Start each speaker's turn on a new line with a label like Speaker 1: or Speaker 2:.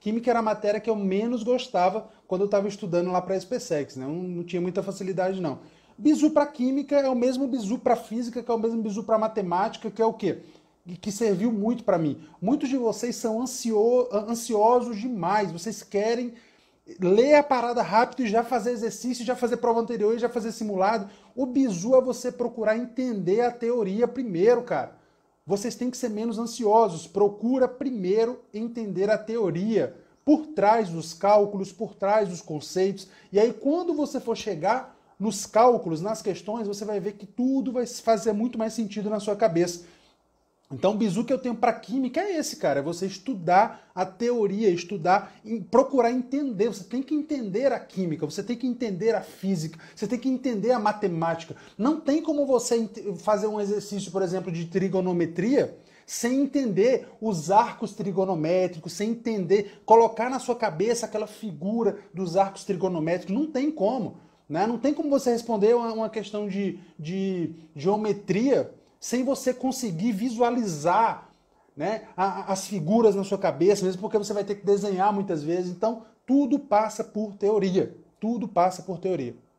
Speaker 1: Química era a matéria que eu menos gostava quando eu estava estudando lá para a SpaceX, né? não tinha muita facilidade, não. Bizu para química é o mesmo bizu para física, que é o mesmo bizu para matemática, que é o quê? Que serviu muito para mim. Muitos de vocês são ansio... ansiosos demais, vocês querem ler a parada rápido e já fazer exercício, já fazer prova anterior, já fazer simulado. O bizu é você procurar entender a teoria primeiro, cara vocês têm que ser menos ansiosos. Procura primeiro entender a teoria por trás dos cálculos, por trás dos conceitos. E aí, quando você for chegar nos cálculos, nas questões, você vai ver que tudo vai fazer muito mais sentido na sua cabeça. Então, o bizu que eu tenho para química é esse, cara. É você estudar a teoria, estudar, procurar entender. Você tem que entender a química, você tem que entender a física, você tem que entender a matemática. Não tem como você fazer um exercício, por exemplo, de trigonometria sem entender os arcos trigonométricos, sem entender, colocar na sua cabeça aquela figura dos arcos trigonométricos. Não tem como. Né? Não tem como você responder uma questão de, de geometria sem você conseguir visualizar né, as figuras na sua cabeça, mesmo porque você vai ter que desenhar muitas vezes. Então, tudo passa por teoria. Tudo passa por teoria.